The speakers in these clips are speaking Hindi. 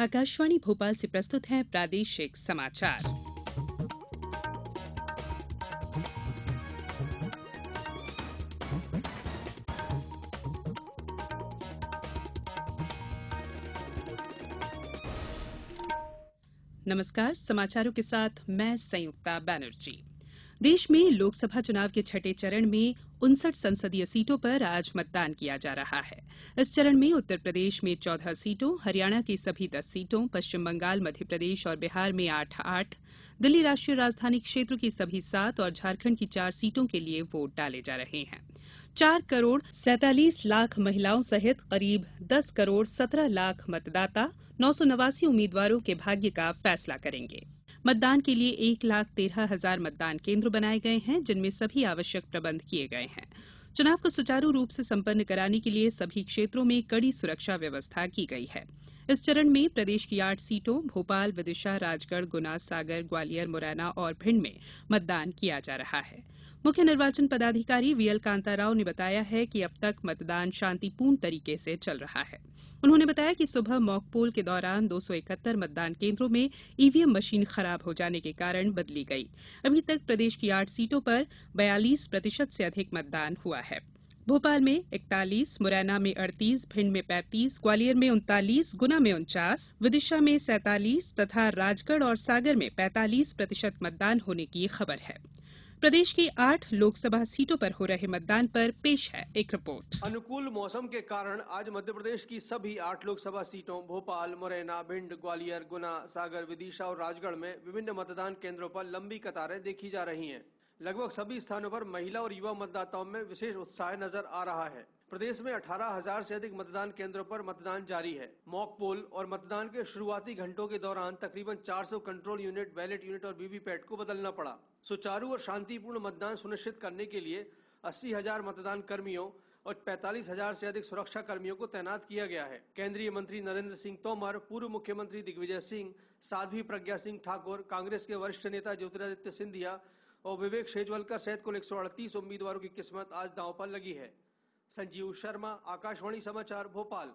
आकाशवाणी भोपाल से प्रस्तुत है प्रादेशिक समाचार नमस्कार समाचारों के साथ मैं संयुक्ता बैनर्जी देश में लोकसभा चुनाव के छठे चरण में उनसठ संसदीय सीटों पर आज मतदान किया जा रहा है इस चरण में उत्तर प्रदेश में चौदह सीटों हरियाणा की सभी दस सीटों पश्चिम बंगाल मध्यप्रदेश और बिहार में आठ आठ दिल्ली राष्ट्रीय राजधानी क्षेत्र की सभी सात और झारखंड की चार सीटों के लिए वोट डाले जा रहे हैं चार करोड़ सैतालीस लाख महिलाओं सहित करीब दस करोड़ सत्रह लाख मतदाता नौ सौ नवासी उम्मीदवारों के भाग्य का फैसला करेंगे मतदान के लिए एक लाख तेरह हजार मतदान केन्द्र बनाये गये हैं जिनमें सभी आवश्यक प्रबंध किये गये हैं चुनाव को सुचारू रूप से संपन्न कराने के लिए सभी क्षेत्रों में कड़ी सुरक्षा व्यवस्था की गई है इस चरण में प्रदेश की आठ सीटों भोपाल विदिशा राजगढ़ गुना सागर ग्वालियर मुरैना और भिंड में मतदान किया जा रहा है मुख्य निर्वाचन पदाधिकारी वीएल कांताराव ने बताया है कि अब तक मतदान शांतिपूर्ण तरीके से चल रहा है उन्होंने बताया कि सुबह मॉकपोल के दौरान दो सौ इकहत्तर मतदान केन्द्रों में ईवीएम मशीन खराब हो जाने के कारण बदली गई अभी तक प्रदेश की आठ सीटों पर बयालीस प्रतिशत से अधिक मतदान हुआ है भोपाल में इकतालीस मुरैना में अड़तीस भिंड में पैंतीस ग्वालियर में उनतालीस गुना में उनचास विदिशा में सैंतालीस तथा राजगढ़ और सागर में पैंतालीस प्रतिशत मतदान होने की खबर है प्रदेश की आठ लोकसभा सीटों पर हो रहे मतदान पर पेश है एक रिपोर्ट अनुकूल मौसम के कारण आज मध्य प्रदेश की सभी आठ लोकसभा सीटों भोपाल मुरैना भिंड ग्वालियर गुना सागर विदिशा और राजगढ़ में विभिन्न मतदान केंद्रों पर लंबी कतारें देखी जा रही हैं लगभग सभी स्थानों पर महिला और युवा मतदाताओं में विशेष उत्साह नजर आ रहा है प्रदेश में अठारह हजार से अधिक मतदान केंद्रों पर मतदान जारी है मॉक पोल और मतदान के शुरुआती घंटों के दौरान तकरीबन 400 कंट्रोल यूनिट बैलेट यूनिट और वीवीपैट को बदलना पड़ा सुचारू और शांतिपूर्ण मतदान सुनिश्चित करने के लिए अस्सी हजार मतदान कर्मियों और पैतालीस हजार ऐसी अधिक सुरक्षा कर्मियों को तैनात किया गया है केंद्रीय मंत्री नरेंद्र सिंह तोमर पूर्व मुख्यमंत्री दिग्विजय सिंह साध्वी प्रज्ञा सिंह ठाकुर कांग्रेस के वरिष्ठ नेता ज्योतिरादित्य सिंधिया और विवेक शेजवलकर सहित कुल एक उम्मीदवारों की किस्मत आज दांव पर लगी है संजीव शर्मा आकाशवाणी समाचार भोपाल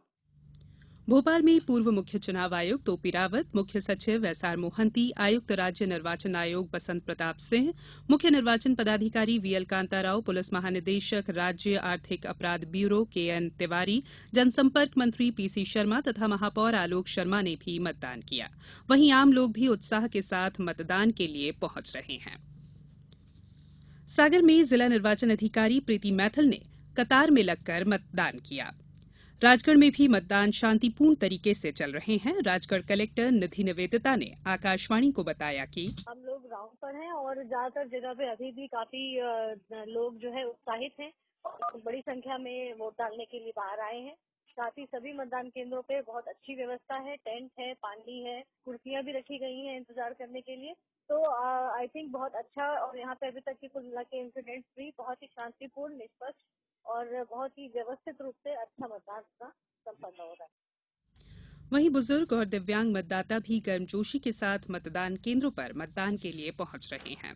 भोपाल में पूर्व मुख्य चुनाव आयुक्त ओपी रावत मुख्य सचिव एस आर मोहंती आयुक्त राज्य निर्वाचन आयोग बसंत प्रताप सिंह मुख्य निर्वाचन पदाधिकारी वीएल कांताराव पुलिस महानिदेशक राज्य आर्थिक अपराध ब्यूरो के एन तिवारी जनसंपर्क मंत्री पीसी शर्मा तथा महापौर आलोक शर्मा ने भी मतदान किया वहीं आम लोग भी उत्साह के साथ मतदान के लिए पहुंच रहे हैं सागर में जिला निर्वाचन अधिकारी प्रीति मैथल ने कतार में लगकर मतदान किया राजगढ़ में भी मतदान शांतिपूर्ण तरीके से चल रहे हैं राजगढ़ कलेक्टर निधि निवेदिता ने आकाशवाणी को बताया कि हम लोग ग्राउंड पर हैं और ज्यादातर जगह पे अभी भी काफी लोग जो है उत्साहित हैं और बड़ी संख्या में वोट डालने के लिए बाहर आए हैं साथ ही सभी मतदान केंद्रों पर बहुत अच्छी व्यवस्था है टेंट है पानी है कुर्सियां भी रखी गई हैं इंतजार करने के लिए तो आई थिंक बहुत अच्छा और यहाँ पे अभी तक की कुल मिला के इंसिडेंट भी बहुत ही शांतिपूर्ण निष्पक्ष और बहुत ही व्यवस्थित रूप से अच्छा मतदान सम्पन्न हो रहा है वहीं बुजुर्ग और दिव्यांग मतदाता भी गर्मजोशी के साथ मतदान केंद्रों पर मतदान के लिए पहुंच रहे हैं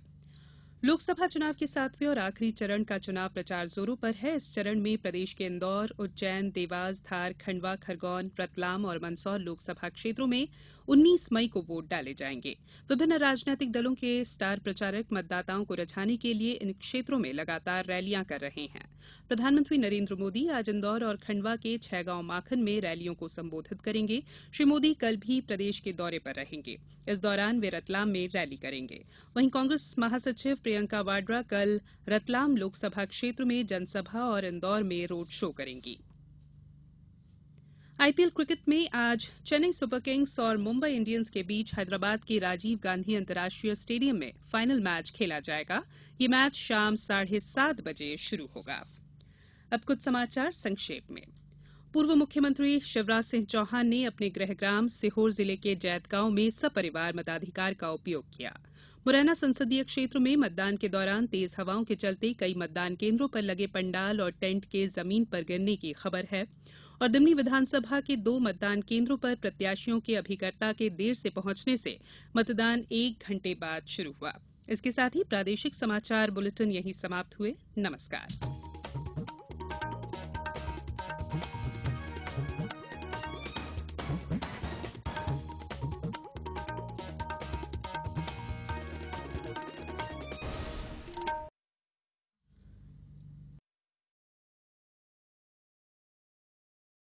लोकसभा चुनाव के सातवें और आखिरी चरण का चुनाव प्रचार जोरों पर है इस चरण में प्रदेश के इंदौर उज्जैन देवास धार खंडवा खरगोन रतलाम और मंदसौर लोकसभा क्षेत्रों में उन्नीस मई को वोट डाले जाएंगे विभिन्न राजनीतिक दलों के स्टार प्रचारक मतदाताओं को रझाने के लिए इन क्षेत्रों में लगातार रैलियां कर रहे हैं प्रधानमंत्री नरेन्द्र मोदी आज इंदौर और खंडवा के छैगांव माखन में रैलियों को संबोधित करेंगे श्री मोदी कल भी प्रदेश के दौरे पर रहेंगे इस दौरान वे रतलाम में रैली करेंगे वहीं कांग्रेस महासचिव प्रियंका वाड्रा कल रतलाम लोकसभा क्षेत्र में जनसभा और इंदौर में रोड शो करेंगी आईपीएल क्रिकेट में आज चेन्नई सुपर किंग्स और मुंबई इंडियंस के बीच हैदराबाद के राजीव गांधी अंतर्राष्ट्रीय स्टेडियम में फाइनल मैच खेला जाएगा ये मैच शाम साढ़े सात बजे शुरू होगा अब कुछ समाचार संक्षेप में पूर्व मुख्यमंत्री शिवराज सिंह चौहान ने अपने गृहग्राम सीहोर जिले के जैतगांव में सपरिवार मताधिकार का उपयोग किया मुरैना संसदीय क्षेत्र में मतदान के दौरान तेज हवाओं के चलते कई मतदान केन्द्रों पर लगे पंडाल और टेंट के जमीन पर गिरने की खबर है और दिमनी विधानसभा के दो मतदान केन्द्रों पर प्रत्याशियों के अभिकर्ता के देर से पहुंचने से मतदान एक घंटे बाद शुरू हुआ इसके साथ ही प्रादेशिक समाचार बुलेटिन यही समाप्त हुए नमस्कार